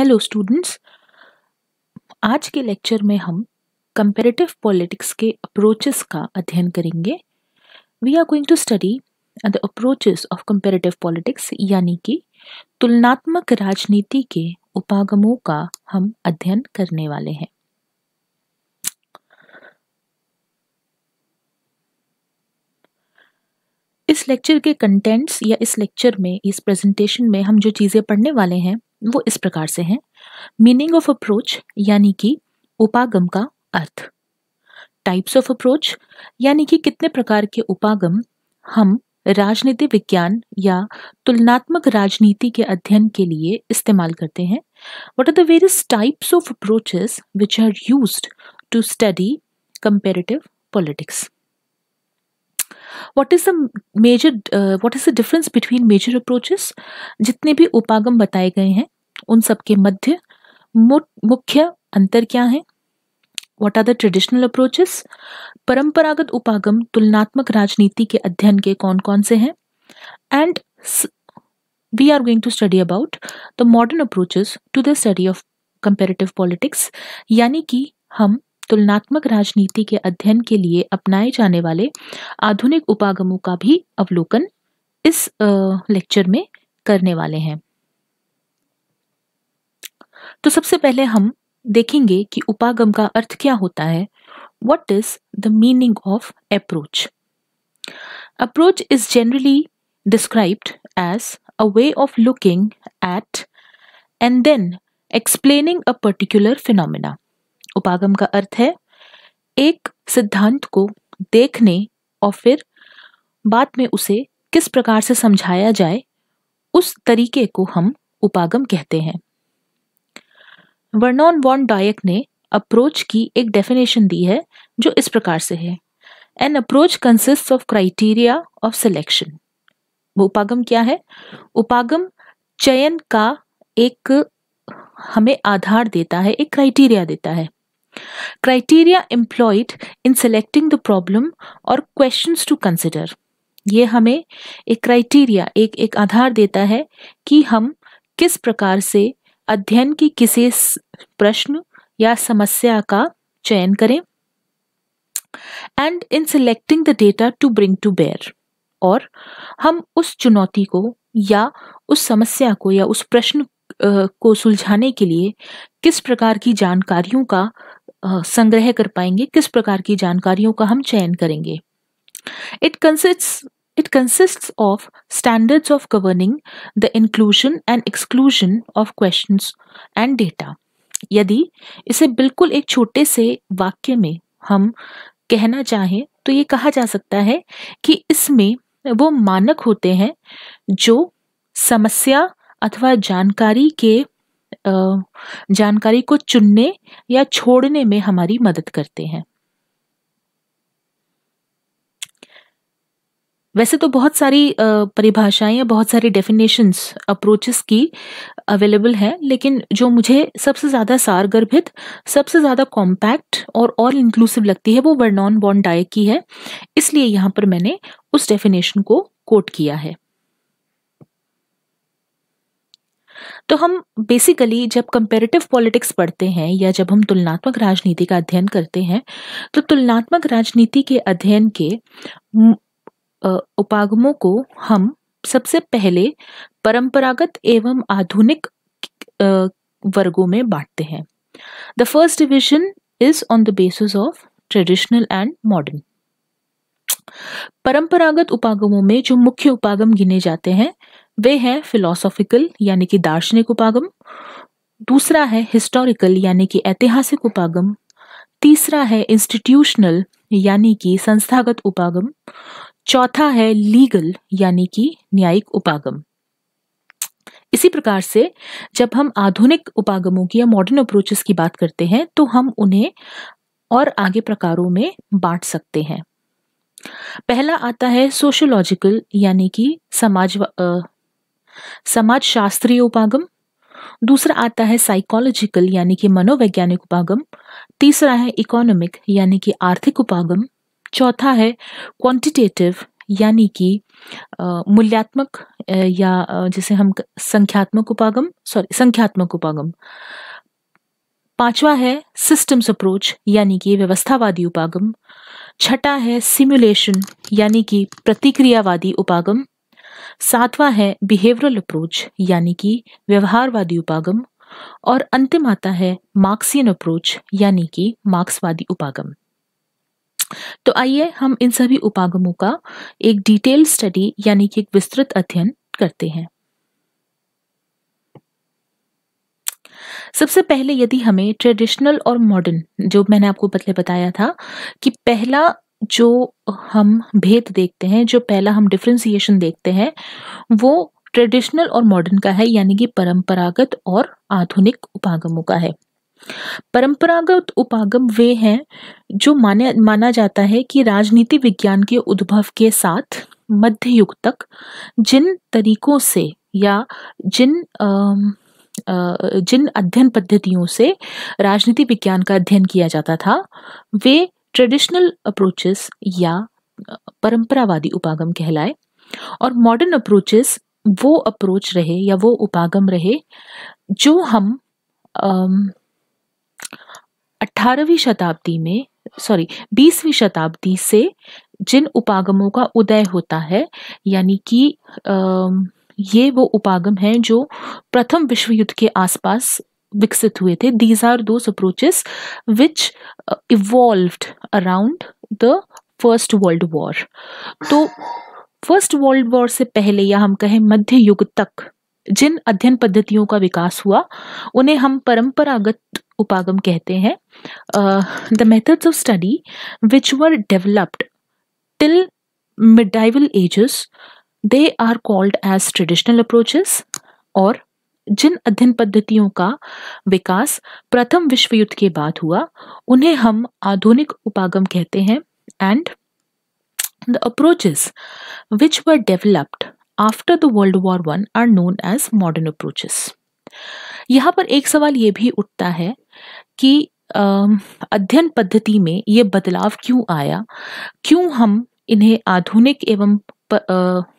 Hello students आज के lecture में हम कंपेरेटिव पॉलिटिक्स के अप्रोचेस का अध्ययन करेंगे we are going to study the approaches of comparative politics यानी कि तुलनात्मक राजनीति के उपागमों का हम अध्ययन करने वाले हैं इस लेक्चर के कंटेंट्स या इस लेक्चर में इस प्रेजेंटेशन में हम जो चीज़ें पढ़ने वाले हैं वो इस प्रकार से हैं मीनिंग ऑफ अप्रोच यानी कि उपागम का अर्थ टाइप्स ऑफ अप्रोच यानी कि कितने प्रकार के उपागम हम राजनीति विज्ञान या तुलनात्मक राजनीति के अध्ययन के लिए इस्तेमाल करते हैं what are the various types of approaches which are use to study comparative politics what is the major what is the difference between major approaches जितने भी उपागम बताए गए हैं उन सब के मध्य मुख्य अंतर क्या है what are the traditional approaches परंपरागत उपागम तुलनात्मक राजनीति के अध्ययन के कौन कौन से हैं and we are going to study about the modern approaches to the study of comparative politics यानी कि हम तुलनात्मक राजनीति के अध्ययन के लिए अपनाए जाने वाले आधुनिक उपागमों का भी अवलोकन इस लेक्चर में करने वाले हैं तो सबसे पहले हम देखेंगे कि उपागम का अर्थ क्या होता है what is the meaning of approach approach is generally described as a way of looking at and then explaining a particular phenomena उपागम का अर्थ है एक सिद्धांत को देखने और फिर बाद में उसे किस प्रकार से समझाया जाए उस तरीके को हम उपागम कहते हैं वर्नॉन वॉन डायक ने अप्रोच की एक डेफिनेशन दी है जो इस प्रकार से है an approach consist of criteria of selection उपागम क्या है उपागम चयन का एक हमें आधार देता है एक क्राइटेरिया देता है criteria employed in selecting the problem और questions टू कंसिडर ये हमें एक क्राइटेरिया एक एक आधार देता है कि हम किस प्रकार से अध्ययन की किसी प्रश्न या समस्या का चयन करें and in selecting the data to bring to bear और हम उस चुनौती को या उस समस्या को या उस प्रश्न को सुलझाने के लिए किस प्रकार की जानकारियों का संग्रह कर पाएंगे किस प्रकार की जानकारियों का हम चयन करेंगे it consist It consists of standards of governing the inclusion and exclusion of questions and data. यदि इसे बिल्कुल एक छोटे से वाक्य में हम कहना चाहें तो ये कहा जा सकता है कि इसमें वो मानक होते हैं जो समस्या अथवा जानकारी के जानकारी को चुनने या छोड़ने में हमारी मदद करते हैं वैसे तो बहुत सारी परिभाषाएं या बहुत सारी डेफिनेशंस अप्रोचेस की अवेलेबल हैं लेकिन जो मुझे सबसे ज़्यादा सारगर्भित सबसे ज़्यादा कॉम्पैक्ट और ऑल इंक्लूसिव लगती है वो वर्नॉन बॉन्ड डाय की है इसलिए यहाँ पर मैंने उस डेफिनेशन को कोट किया है तो हम बेसिकली जब कंपेरेटिव पॉलिटिक्स पढ़ते हैं या जब हम तुलनात्मक राजनीति का अध्ययन करते हैं तो तुलनात्मक राजनीति के अध्ययन के उपागमों को हम सबसे पहले परंपरागत एवं आधुनिक वर्गों में बांटते हैं the first division is on the basis of traditional and modern परंपरागत उपागमों में जो मुख्य उपागम गिने जाते हैं वे हैं फिलोसॉफिकल यानी कि दार्शनिक उपागम दूसरा है हिस्टोरिकल यानी कि ऐतिहासिक उपागम तीसरा है इंस्टीट्यूशनल यानी कि संस्थागत उपागम चौथा है लीगल यानी कि न्यायिक उपागम इसी प्रकार से जब हम आधुनिक उपागमों की या मॉडर्न अप्रोचेस की बात करते हैं तो हम उन्हें और आगे प्रकारों में बांट सकते हैं पहला आता है सोशोलॉजिकल यानी कि समाज समाज शास्त्रीय उपागम दूसरा आता है साइकोलॉजिकल यानी कि मनोवैज्ञानिक उपागम तीसरा है इकोनॉमिक यानी कि आर्थिक उपागम चौथा है क्वांटिटेटिव यानी कि मूल्यात्मक या जिसे हम संख्यात्मक उपागम सॉरी संख्यात्मक उपागम पांचवा है सिस्टम्स अप्रोच यानी कि व्यवस्थावादी उपागम छठा है सिमुलेशन यानी कि प्रतिक्रियावादी उपागम सातवां है बिहेवियरल अप्रोच यानी कि व्यवहारवादी उपागम और अंतिम आता है मार्क्सियन अप्रोच यानी कि मार्क्सवादी उपागम तो आइए हम इन सभी उपागमों का एक डिटेल स्टडी यानी कि एक विस्तृत अध्ययन करते हैं सबसे पहले यदि हमें ट्रेडिशनल और मॉडर्न जो मैंने आपको पहले बताया था कि पहला जो हम भेद देखते हैं जो पहला हम डिफ्रेंसिएशन देखते हैं वो ट्रेडिशनल और मॉडर्न का है यानी कि परंपरागत और आधुनिक उपागमों का है परंपरागत उपागम वे हैं जो माने माना जाता है कि राजनीति विज्ञान के उद्भव के साथ मध्य युग तक जिन तरीकों से या जिन आ, जिन अध्ययन पद्धतियों से राजनीति विज्ञान का अध्ययन किया जाता था वे ट्रेडिशनल अप्रोचेस या परंपरावादी उपागम कहलाए और मॉडर्न अप्रोचेस वो अप्रोच रहे या वो उपागम रहे जो हम अठारहवीं शताब्दी में सॉरी बीसवीं शताब्दी से जिन उपागमों का उदय होता है यानी कि ये वो उपागम हैं जो प्रथम विश्व युद्ध के आसपास विकसित हुए थे these are those approaches which evolved around the first world war तो फर्स्ट वर्ल्ड वॉर से पहले या हम कहें मध्य युग तक जिन अध्ययन पद्धतियों का विकास हुआ उन्हें हम परंपरागत उपागम कहते हैं the methods of study which were developed till medieval ages they are called as traditional approaches और जिन अध्ययन पद्धतियों का विकास प्रथम विश्व युद्ध के बाद हुआ उन्हें हम आधुनिक उपागम कहते हैं and the approaches which were developed after the world war one are known as modern approaches यहाँ पर एक सवाल ये भी उठता है कि अध्ययन पद्धति में ये बदलाव क्यों आया क्यों हम इन्हें आधुनिक एवं प, आ,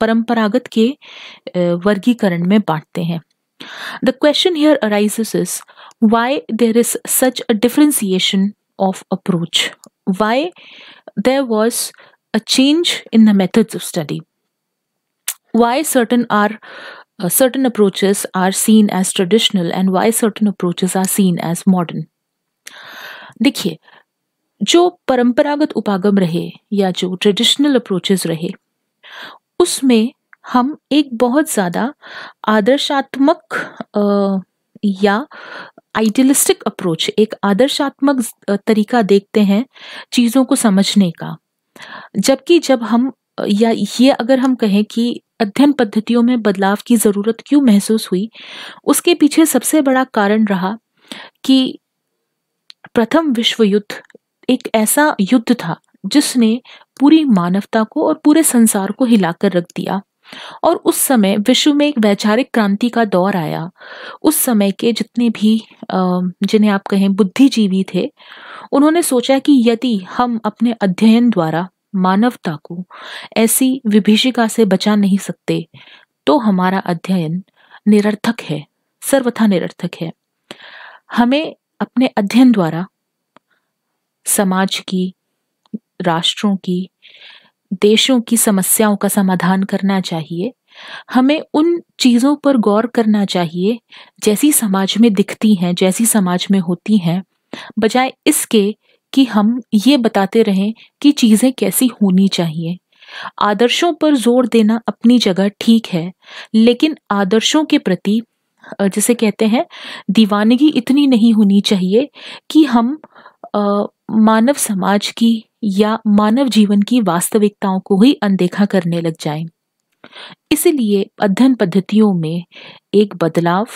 परंपरागत के वर्गीकरण में बांटते हैं the question here arise is why there is such a differentiation of approach why there was a change in the methods of study why certain are certain approaches are seen as traditional and why certain approaches are seen as modern देखिए जो परंपरागत उपागम रहे या जो traditional approaches रहे उसमें हम एक बहुत ज़्यादा आदर्शात्मक या आइडियलिस्टिक अप्रोच एक आदर्शात्मक तरीका देखते हैं चीज़ों को समझने का जबकि जब हम या ये अगर हम कहें कि अध्ययन पद्धतियों में बदलाव की ज़रूरत क्यों महसूस हुई उसके पीछे सबसे बड़ा कारण रहा कि प्रथम विश्व युद्ध एक ऐसा युद्ध था जिसने पूरी मानवता को और पूरे संसार को हिलाकर रख दिया और उस समय विश्व में एक वैचारिक क्रांति का दौर आया उस समय के जितने भी जिन्हें आप कहें बुद्धिजीवी थे उन्होंने सोचा कि यदि हम अपने अध्ययन द्वारा मानवता को ऐसी विभीषिका से बचा नहीं सकते तो हमारा अध्ययन निरर्थक है सर्वथा निरर्थक है हमें अपने अध्ययन द्वारा समाज की राष्ट्रों की देशों की समस्याओं का समाधान करना चाहिए हमें उन चीज़ों पर गौर करना चाहिए जैसी समाज में दिखती हैं जैसी समाज में होती हैं बजाय इसके कि हम ये बताते रहें कि चीज़ें कैसी होनी चाहिए आदर्शों पर जोर देना अपनी जगह ठीक है लेकिन आदर्शों के प्रति जिसे कहते हैं दीवानगी इतनी नहीं होनी चाहिए कि हम मानव समाज की या मानव जीवन की वास्तविकताओं को ही अनदेखा करने लग जाएं। इसलिए अध्ययन पद्धतियों में एक बदलाव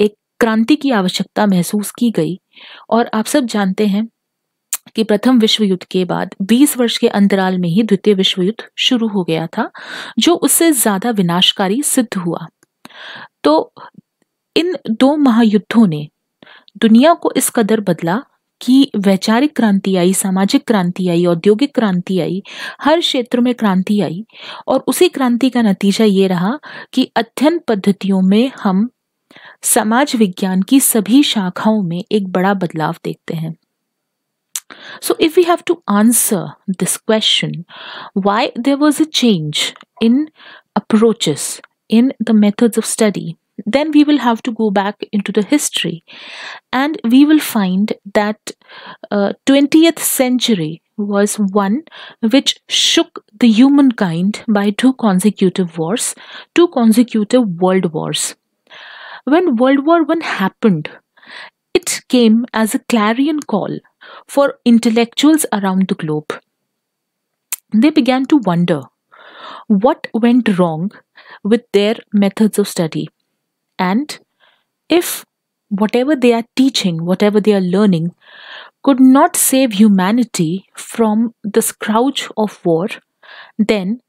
एक क्रांति की आवश्यकता महसूस की गई और आप सब जानते हैं कि प्रथम विश्व युद्ध के बाद 20 वर्ष के अंतराल में ही द्वितीय विश्व युद्ध शुरू हो गया था जो उससे ज्यादा विनाशकारी सिद्ध हुआ तो इन दो महायुद्धों ने दुनिया को इस कदर बदला कि वैचारिक क्रांति आई सामाजिक क्रांति आई औद्योगिक क्रांति आई हर क्षेत्र में क्रांति आई और उसी क्रांति का नतीजा ये रहा कि अध्ययन पद्धतियों में हम समाज विज्ञान की सभी शाखाओं में एक बड़ा बदलाव देखते हैं so if you have to answer this question why there was a change in approaches in the methods of study then we will have to go back into the history and we will find that uh, 20th century was one which shook the humankind by two consecutive wars two consecutive world wars when world war 1 happened it came as a clarion call for intellectuals around the globe they began to wonder what went wrong with their methods of study and if whatever they are teaching, whatever they are learning, could not save humanity from the scourge of war, then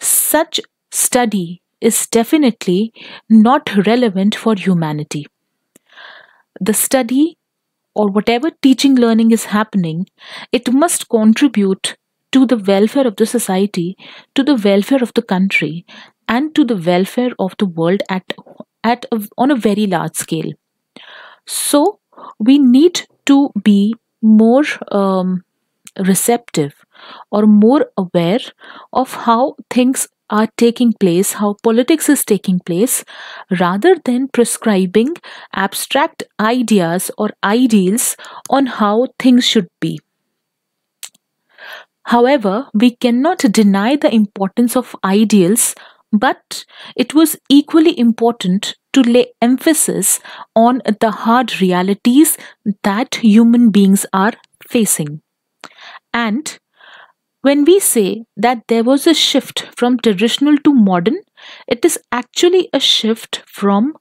such study is definitely not relevant for humanity. The study or whatever teaching learning is happening, it must contribute to the welfare of the society, to the welfare of the country, and to the welfare of the world at at a, on a very large scale so we need to be more um, receptive or more aware of how things are taking place, how politics is taking place, rather than prescribing abstract ideas or ideals on how things should be. However, we cannot deny the importance of ideals but it was equally important to lay emphasis on the hard realities that human beings are facing. And when we say that there was a shift from traditional to modern, it is actually a shift from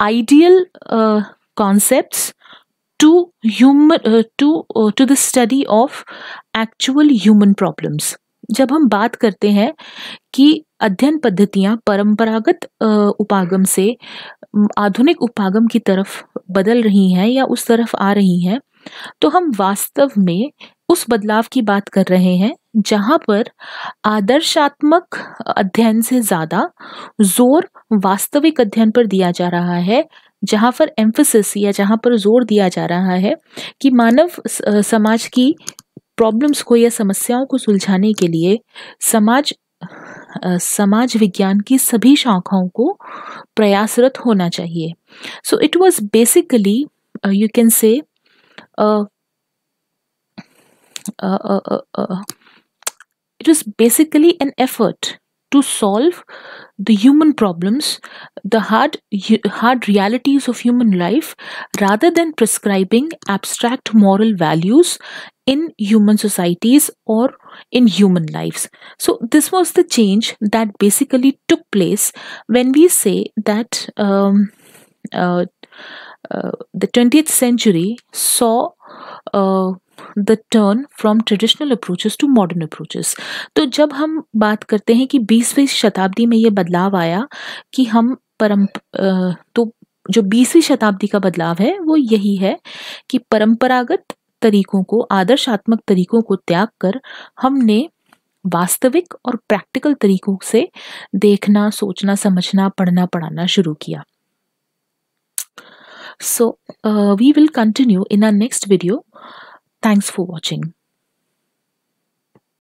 ideal uh, concepts to human uh, to uh, to the study of actual human problems. जब हम बात करते हैं कि अध्ययन पद्धतियाँ परंपरागत उपागम से आधुनिक उपागम की तरफ बदल रही हैं या उस तरफ आ रही हैं तो हम वास्तव में उस बदलाव की बात कर रहे हैं जहाँ पर आदर्शात्मक अध्ययन से ज़्यादा जोर वास्तविक अध्ययन पर दिया जा रहा है जहाँ पर एम्फोसिस या जहाँ पर जोर दिया जा रहा है कि मानव समाज की प्रॉब्लम्स को या समस्याओं को सुलझाने के लिए समाज समाज विज्ञान की सभी शाखाओं को प्रयासरत होना चाहिए so it was basically you can say it was basically an effort to solve the human problems the hard hard realities of human life rather than prescribing abstract moral values in human societies or in human lives. So, this was the change that basically took place when we say that um, uh, uh, the 20th century saw uh, the turn from traditional approaches to modern approaches तो जब हम बात करते हैं कि बीसवीं शताब्दी में ये बदलाव आया कि हम परम तो जो बीसवीं शताब्दी का बदलाव है वो यही है कि परंपरागत तरीकों को आदर्शात्मक तरीकों को त्याग कर हमने वास्तविक और प्रैक्टिकल तरीकों से देखना सोचना समझना पढ़ना पढ़ाना शुरू किया so we will continue in our next video thanks for watching